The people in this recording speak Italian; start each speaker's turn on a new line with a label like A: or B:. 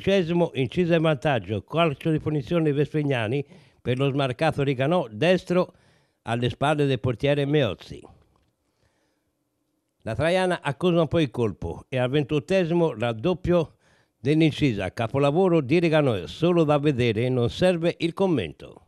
A: quattordicesimo incisa in vantaggio, calcio di punizione Vespegnani per lo smarcato Riganò destro alle spalle del portiere Meozzi. La Traiana accusa un po' il colpo e al ventottesimo raddoppio dell'incisa, capolavoro di Riganò, solo da vedere non serve il commento.